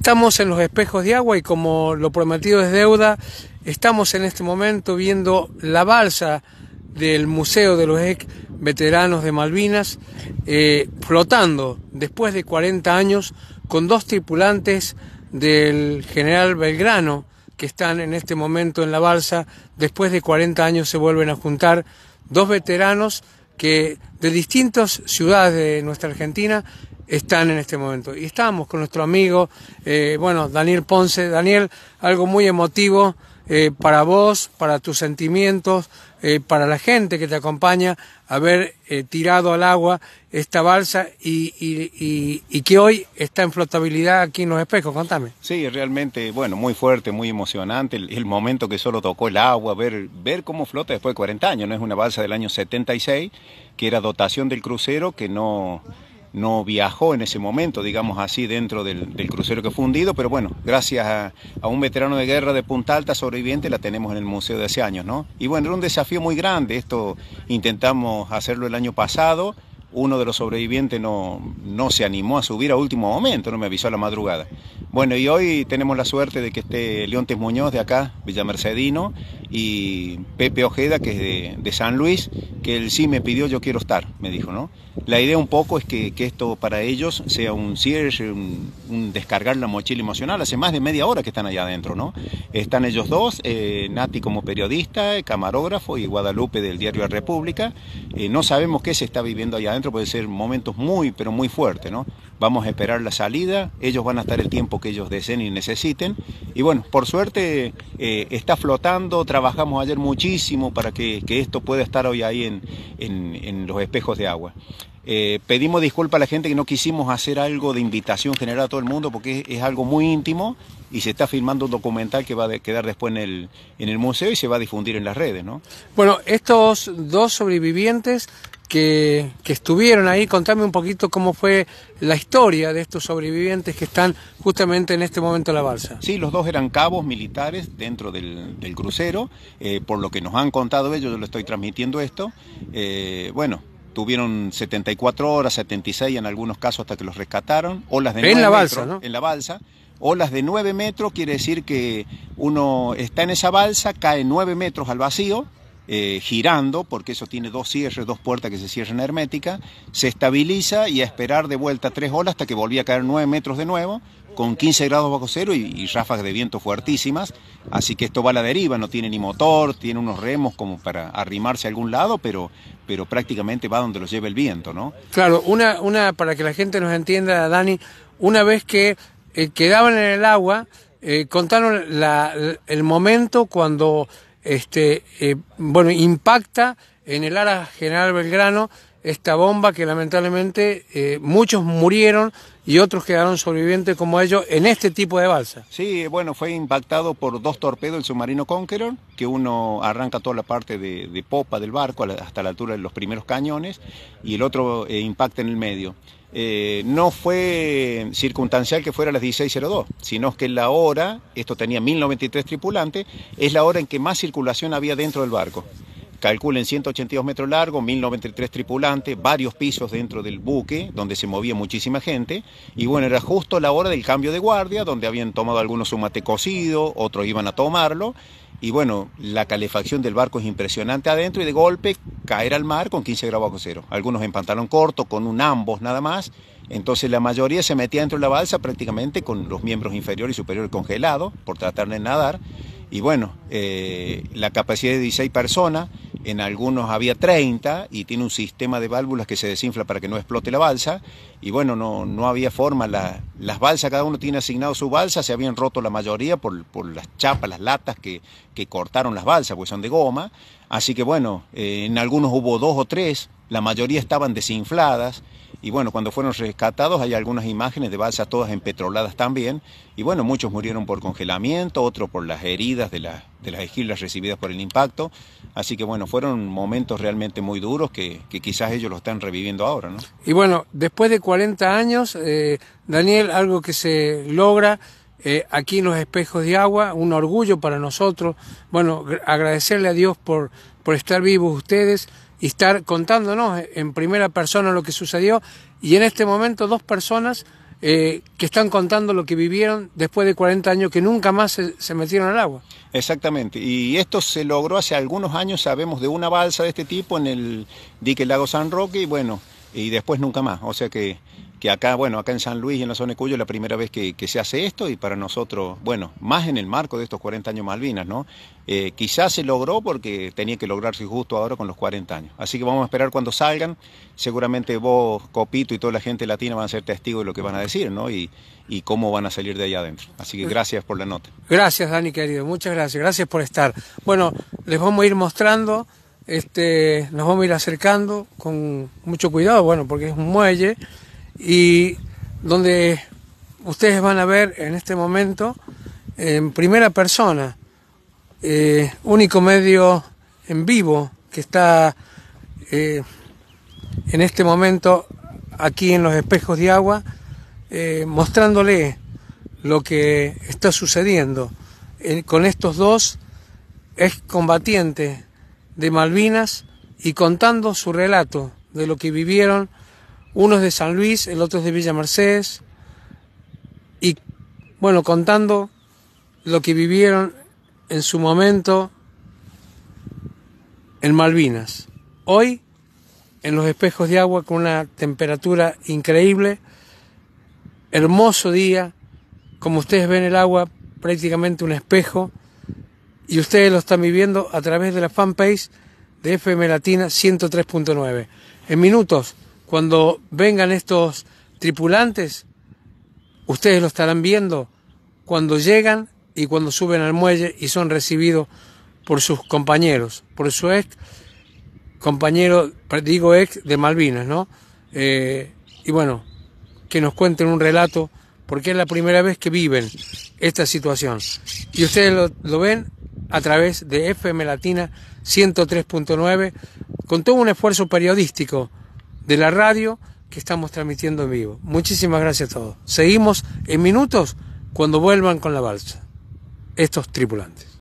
Estamos en los espejos de agua y como lo prometido es deuda, estamos en este momento viendo la balsa del Museo de los Ex Veteranos de Malvinas eh, flotando después de 40 años con dos tripulantes del general Belgrano que están en este momento en la balsa. Después de 40 años se vuelven a juntar dos veteranos que de distintas ciudades de nuestra Argentina están en este momento. Y estamos con nuestro amigo, eh, bueno, Daniel Ponce. Daniel, algo muy emotivo eh, para vos, para tus sentimientos, eh, para la gente que te acompaña, haber tirado al agua esta balsa y, que hoy está en flotabilidad aquí en los espejos. Contame. Sí, realmente, bueno, muy fuerte, muy emocionante. El, momento que solo tocó el agua, ver, ver cómo flota después de 40 años, no es una balsa del año 76, que era dotación del crucero, que no no viajó en ese momento, digamos así, dentro del, crucero que fue hundido, pero bueno, gracias a, un veterano de guerra de Punta Alta sobreviviente la tenemos en el museo de hace años, ¿no? Y bueno, era un desafío muy grande, esto intentamos hacerlo el año pasado, uno de los sobrevivientes no, no se animó a subir a último momento, no me avisó a la madrugada. Bueno, y hoy tenemos la suerte de que esté Leontes Muñoz de acá, Villa Mercedino, y Pepe Ojeda, que es de San Luis, que él sí me pidió, yo quiero estar, me dijo, ¿no? La idea un poco es que, esto para ellos sea un cierre, un, descargar la mochila emocional. Hace más de media hora que están allá adentro, ¿no? Están ellos dos, eh, Nati como periodista, camarógrafo y Guadalupe del diario La República. Eh, no sabemos qué se está viviendo allá adentro, puede ser momentos muy, pero muy fuertes, ¿no? Vamos a esperar la salida, ellos van a estar el tiempo que ellos deseen y necesiten. Y bueno, por suerte eh, está flotando, trabajamos ayer muchísimo para que, esto pueda estar hoy ahí en, en los espejos de agua. Eh, pedimos disculpas a la gente que no quisimos hacer algo de invitación general a todo el mundo porque es, algo muy íntimo y se está filmando un documental que va a quedar después en el, en el museo y se va a difundir en las redes. ¿no? Bueno, estos dos sobrevivientes que, estuvieron ahí. Contame un poquito cómo fue la historia de estos sobrevivientes que están justamente en este momento en la balsa. Sí, los dos eran cabos militares dentro del, crucero. Eh, por lo que nos han contado ellos, yo les estoy transmitiendo esto. Eh, bueno, tuvieron 74 horas, 76 en algunos casos hasta que los rescataron, olas de en la balsa, ¿no? en la balsa, olas de 9 metros, quiere decir que uno está en esa balsa, cae 9 metros al vacío, eh, girando, porque eso tiene dos cierres, dos puertas que se cierran herméticas, se estabiliza y a esperar de vuelta tres olas hasta que volvía a caer 9 metros de nuevo, con 15 grados bajo cero y, y, ráfagas de viento fuertísimas. Así que esto va a la deriva, no tiene ni motor, tiene unos remos como para arrimarse a algún lado, pero pero prácticamente va donde los lleva el viento, ¿no? Claro, una, una para que la gente nos entienda, Dani, una vez que eh, quedaban en el agua, eh, contaron la, el momento cuando, este, eh, bueno, impacta en el ara General Belgrano esta bomba que lamentablemente eh, muchos murieron y otros quedaron sobrevivientes como ellos en este tipo de balsa. Sí, bueno, fue impactado por dos torpedos el submarino Conqueror, que uno arranca toda la parte de, popa del barco hasta la altura de los primeros cañones y el otro eh, impacta en el medio. Eh, no fue circunstancial que fuera a las 16.02, sino que la hora, esto tenía 1093 tripulantes, es la hora en que más circulación había dentro del barco calculen 182 metros largo, 1093 tripulantes, varios pisos dentro del buque, donde se movía muchísima gente, y bueno, era justo la hora del cambio de guardia, donde habían tomado algunos un mate cocido, otros iban a tomarlo, y bueno, la calefacción del barco es impresionante adentro, y de golpe caer al mar con 15 grados bajo cero, algunos en pantalón corto, con un ambos nada más, entonces la mayoría se metía dentro de la balsa prácticamente con los miembros inferior y superior congelados, por tratar de nadar, y bueno, eh, la capacidad de 16 personas, en algunos había 30 y tiene un sistema de válvulas que se desinfla para que no explote la balsa y bueno, no, no había forma, las balsas, cada uno tiene asignado su balsa, se habían roto la mayoría por, por las chapas, las latas que, que cortaron las balsas, pues son de goma, así que bueno, eh, en algunos hubo dos o tres, la mayoría estaban desinfladas, y bueno, cuando fueron rescatados hay algunas imágenes de balsas todas empetroladas también, y bueno, muchos murieron por congelamiento, otros por las heridas de, de las esquilas recibidas por el impacto, así que bueno, fueron momentos realmente muy duros que, quizás ellos lo están reviviendo ahora, ¿no? Y bueno, después de 40 años, eh, Daniel, algo que se logra... Eh, aquí en los espejos de agua, un orgullo para nosotros. Bueno, agradecerle a Dios por, por estar vivos ustedes, y estar contándonos en primera persona lo que sucedió y en este momento dos personas eh, que están contando lo que vivieron después de 40 años que nunca más se, se, metieron al agua. Exactamente, y esto se logró hace algunos años, sabemos de una balsa de este tipo en el dique Lago San Roque y bueno, y después nunca más, o sea que que acá, bueno, acá en San Luis y en la zona de Cuyo es la primera vez que, se hace esto y para nosotros, bueno, más en el marco de estos 40 años Malvinas, ¿no? Eh, quizás se logró porque tenía que lograrse justo ahora con los 40 años. Así que vamos a esperar cuando salgan. Seguramente vos, Copito y toda la gente latina van a ser testigos de lo que van a decir, ¿no? Y, y cómo van a salir de allá adentro. Así que gracias por la nota. Gracias, Dani, querido. Muchas gracias. Gracias por estar. Bueno, les vamos a ir mostrando. Este, nos vamos a ir acercando con mucho cuidado, bueno, porque es un muelle y donde ustedes van a ver en este momento en primera persona, eh, único medio en vivo que está eh, en este momento aquí en los espejos de agua, eh, mostrándole lo que está sucediendo con estos dos excombatientes de Malvinas y contando su relato de lo que vivieron uno es de San Luis, el otro es de Villa Mercedes. Y bueno, contando lo que vivieron en su momento en Malvinas. Hoy, en los espejos de agua, con una temperatura increíble, hermoso día, como ustedes ven el agua, prácticamente un espejo, y ustedes lo están viviendo a través de la fanpage de FM Latina 103.9. En minutos cuando vengan estos tripulantes, ustedes lo estarán viendo cuando llegan y cuando suben al muelle y son recibidos por sus compañeros, por su ex compañero, digo ex de Malvinas, ¿no? Eh, y bueno, que nos cuenten un relato, porque es la primera vez que viven esta situación. Y ustedes lo, lo ven a través de FM Latina 103.9, con todo un esfuerzo periodístico de la radio que estamos transmitiendo en vivo. Muchísimas gracias a todos. Seguimos en minutos cuando vuelvan con la balsa, estos tripulantes.